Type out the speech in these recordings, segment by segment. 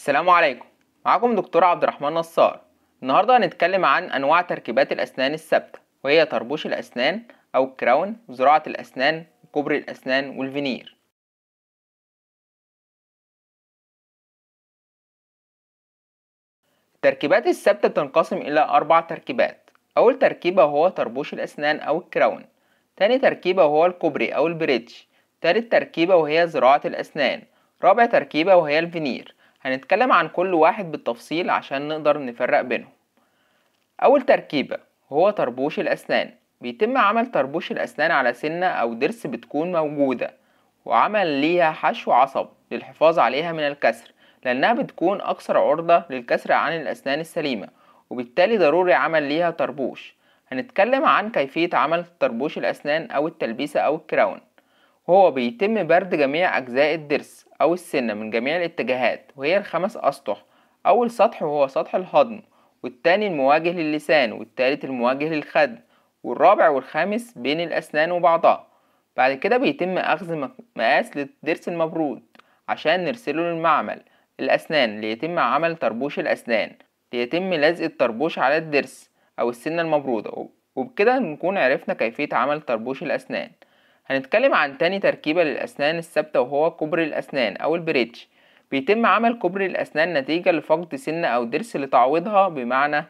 السلام عليكم معكم دكتور عبد الرحمن نصار النهارده هنتكلم عن انواع تركيبات الاسنان الثابته وهي طربوش الاسنان او الكراون وزراعه الاسنان وكوبري الاسنان والفينير التركيبات الثابته بتنقسم الى اربع تركيبات اول تركيبه هو طربوش الاسنان او الكراون تاني تركيبه هو الكوبري او البريدج تالت تركيبه وهي زراعه الاسنان رابع تركيبة وهي الفينير هنتكلم عن كل واحد بالتفصيل عشان نقدر نفرق بينهم أول تركيبة هو طربوش الأسنان بيتم عمل طربوش الأسنان على سنة أو ضرس بتكون موجودة وعمل ليها حشو عصب للحفاظ عليها من الكسر لأنها بتكون أكثر عرضة للكسر عن الأسنان السليمة وبالتالي ضروري عمل ليها طربوش هنتكلم عن كيفية عمل طربوش الأسنان أو التلبيسة أو الكراون هو بيتم برد جميع أجزاء الضرس أو السنة من جميع الاتجاهات وهي الخمس أسطح أول سطح هو سطح الهضم والتاني المواجه للسان والتالت المواجه للخد والرابع والخامس بين الأسنان وبعضها بعد كده بيتم أخذ مقاس للضرس المبرود عشان نرسله للمعمل الأسنان ليتم عمل طربوش الأسنان ليتم لزق الطربوش على الضرس أو السنة المبرودة وبكده نكون عرفنا كيفية عمل طربوش الأسنان هنتكلم عن تاني تركيبة للأسنان الثابتة وهو كبر الأسنان أو البريتش بيتم عمل كبر الأسنان نتيجة لفقد سن أو ضرس لتعويضها بمعنى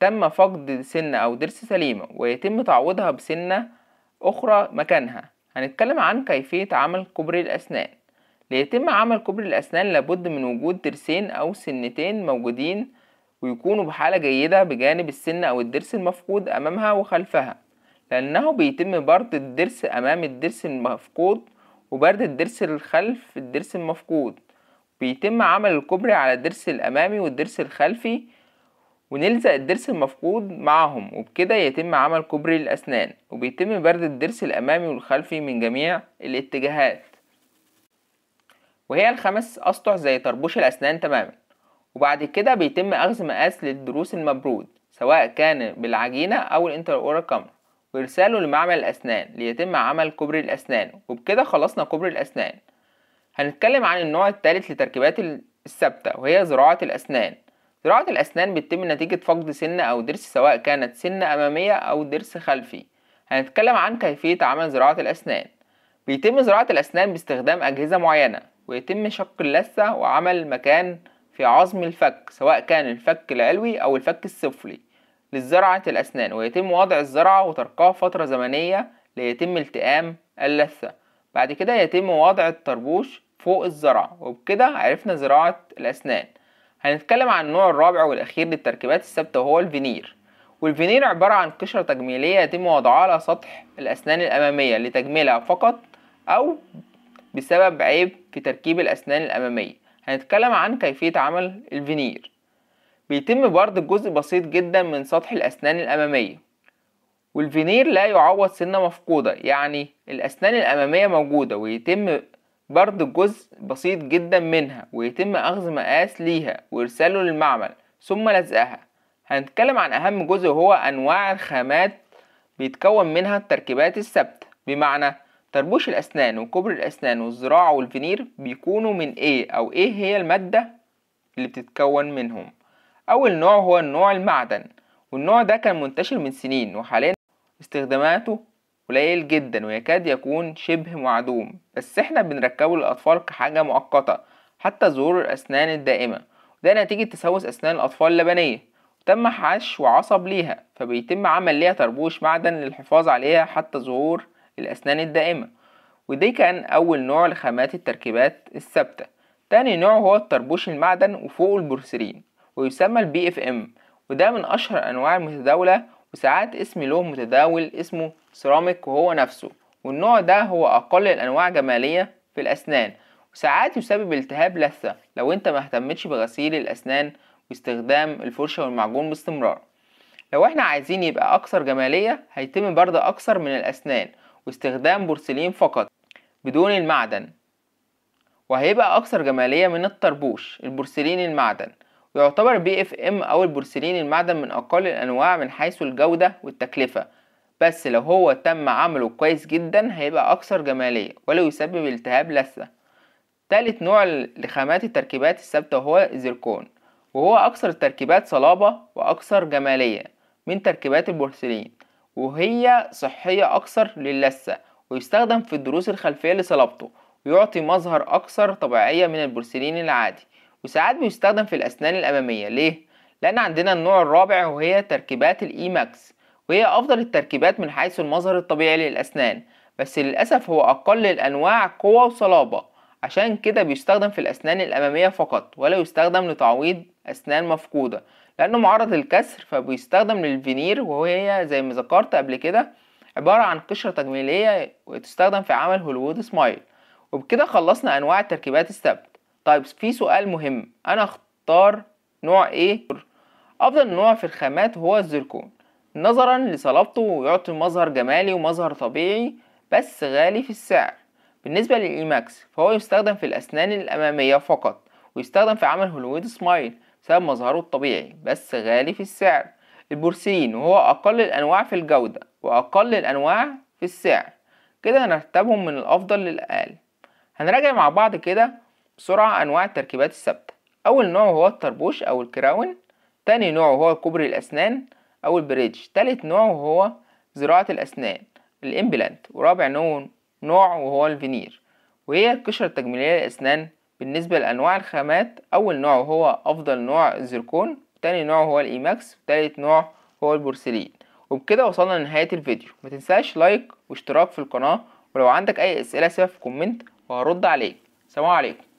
تم فقد سن أو ضرس سليمة ويتم تعويضها بسنة أخرى مكانها هنتكلم عن كيفية عمل كبر الأسنان ليتم عمل كبر الأسنان لابد من وجود ضرسين أو سنتين موجودين ويكونوا بحالة جيدة بجانب السن أو الضرس المفقود أمامها وخلفها لأنه بيتم برد الضرس أمام الضرس المفقود وبرد الضرس الخلف الضرس المفقود بيتم عمل الكوبري على الضرس الأمامي والضرس الخلفي ونلزق الضرس المفقود معهم وبكده يتم عمل كوبري الأسنان وبيتم برد الضرس الأمامي والخلفي من جميع الاتجاهات وهي الخمس أسطح زي طربوش الأسنان تماما وبعد كده بيتم أخذ مقاس للضروس المبرود سواء كان بالعجينة أو الانتر أورا كامل وإرساله لمعمل الأسنان ليتم عمل كبر الأسنان وبكده خلصنا كبر الأسنان هنتكلم عن النوع الثالث لتركيبات الثابتة وهي زراعة الأسنان زراعة الأسنان بتتم نتيجة فقد سن أو ضرس سواء كانت سنة أمامية أو ضرس خلفي هنتكلم عن كيفية عمل زراعة الأسنان بيتم زراعة الأسنان باستخدام أجهزة معينة ويتم شق اللثة وعمل مكان في عظم الفك سواء كان الفك العلوي أو الفك السفلي لزراعة الأسنان ويتم وضع الزرعة وتركها فترة زمنية ليتم التئام اللثة بعد كده يتم وضع الطربوش فوق الزرعة وبكده عرفنا زراعة الأسنان هنتكلم عن النوع الرابع والأخير للتركيبات الثابتة وهو الفينير والفينير عبارة عن قشرة تجميلية يتم وضعها على سطح الأسنان الأمامية لتجميلها فقط أو بسبب عيب في تركيب الأسنان الأمامية هنتكلم عن كيفية عمل الفينير بيتم برد جزء بسيط جدا من سطح الأسنان الأمامية والفينير لا يعوض سنة مفقودة يعني الأسنان الأمامية موجودة ويتم برد جزء بسيط جدا منها ويتم أخذ مقاس ليها وإرساله للمعمل ثم لزقها هنتكلم عن أهم جزء هو أنواع الخامات بيتكون منها التركيبات الثابتة بمعنى طربوش الأسنان وكبر الأسنان والزراعة والفينير بيكونوا من إيه أو إيه هي المادة اللي بتتكون منهم أول نوع هو النوع المعدن والنوع ده كان منتشر من سنين وحاليا استخداماته قليل جدا ويكاد يكون شبه معدوم بس احنا بنركبه للأطفال كحاجة مؤقتة حتى ظهور الأسنان الدائمة وده نتيجة تسوس أسنان الأطفال اللبنية وتم حشو عصب ليها فبيتم عمل ليها طربوش معدن للحفاظ عليها حتى ظهور الأسنان الدائمة ودي كان أول نوع لخامات التركيبات الثابتة تاني نوع هو الطربوش المعدن وفوقه البورسلين ويسمى البي اف ام وده من اشهر انواع المتداوله وساعات اسم له متداول اسمه سيراميك وهو نفسه والنوع ده هو اقل الانواع جماليه في الاسنان وساعات يسبب التهاب لثه لو انت ما اهتمتش بغسيل الاسنان واستخدام الفرشه والمعجون باستمرار لو احنا عايزين يبقى اكثر جماليه هيتم برد اكثر من الاسنان واستخدام بورسلين فقط بدون المعدن وهيبقى اكثر جماليه من الطربوش البورسلين المعدن يعتبر بي اف ام او البورسلين المعدن من اقل الانواع من حيث الجودة والتكلفة بس لو هو تم عمله كويس جدا هيبقى اكثر جمالية ولو يسبب التهاب لثة تالت نوع لخامات التركيبات الثابتة هو الزركون وهو اكثر التركيبات صلابة واكثر جمالية من تركيبات البورسلين وهي صحية اكثر للثة ويستخدم في الدروس الخلفية لصلابته ويعطي مظهر اكثر طبيعية من البورسلين العادي وساعات بيستخدم في الأسنان الأمامية ليه؟ لأن عندنا النوع الرابع وهي تركيبات الإيماكس وهي أفضل التركيبات من حيث المظهر الطبيعي للأسنان بس للأسف هو أقل الأنواع قوة وصلابة عشان كده بيستخدم في الأسنان الأمامية فقط ولا يستخدم لتعويض أسنان مفقودة لأنه معرض للكسر فبيستخدم للفينير وهي زي ما ذكرت قبل كده عبارة عن قشرة تجميلية وتستخدم في عمل هوليوود سمايل وبكده خلصنا أنواع التركيبات السبت طيب في سؤال مهم انا اختار نوع ايه افضل نوع في الخامات هو الزركون نظرا لصلابته ويعطي مظهر جمالي ومظهر طبيعي بس غالي في السعر بالنسبة للإيماكس فهو يستخدم في الأسنان الأمامية فقط ويستخدم في عمل هوليوود سمايل بسبب مظهره الطبيعي بس غالي في السعر البورسلين وهو أقل الأنواع في الجودة وأقل الأنواع في السعر كده هنرتبهم من الأفضل للأقل هنراجع مع بعض كده بسرعة أنواع التركيبات الثابتة أول نوع هو الطربوش أو الكراون تاني نوع هو كوبري الأسنان أو البريدج تالت نوع هو زراعة الأسنان الإمبلانت ورابع نوع نوع وهو الفينير وهي القشرة التجميلية للأسنان بالنسبة لأنواع الخامات أول نوع هو أفضل نوع الزركون تاني نوع هو الإيماكس وتالت نوع هو البورسلين وبكده وصلنا لنهاية الفيديو ما تنساش لايك واشتراك في القناة ولو عندك أي أسئلة سيبها في كومنت وهرد عليك سلام عليكم